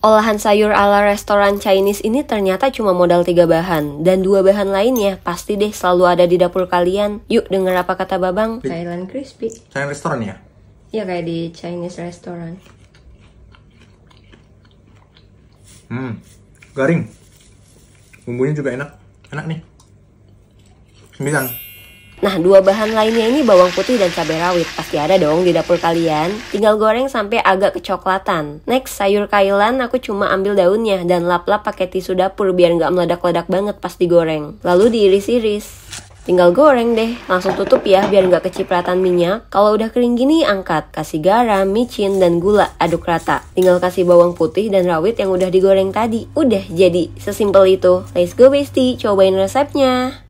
Olahan sayur ala restoran Chinese ini ternyata cuma modal tiga bahan dan dua bahan lainnya pasti deh selalu ada di dapur kalian. Yuk denger apa kata Babang. Thailand crispy. Thailand restoran ya? Iya kayak di Chinese restoran. Hmm, garing. Bumbunya juga enak. Enak nih. Sembilan. Nah, dua bahan lainnya ini bawang putih dan cabai rawit. Pasti ada dong di dapur kalian. Tinggal goreng sampai agak kecoklatan. Next, sayur kailan aku cuma ambil daunnya dan lap-lap pakai tisu dapur biar nggak meledak-ledak banget pas digoreng. Lalu diiris-iris. Tinggal goreng deh, langsung tutup ya biar nggak kecipratan minyak. Kalau udah kering gini, angkat. Kasih garam, micin, dan gula, aduk rata. Tinggal kasih bawang putih dan rawit yang udah digoreng tadi. Udah jadi, sesimpel itu. Let's go bestie, cobain resepnya.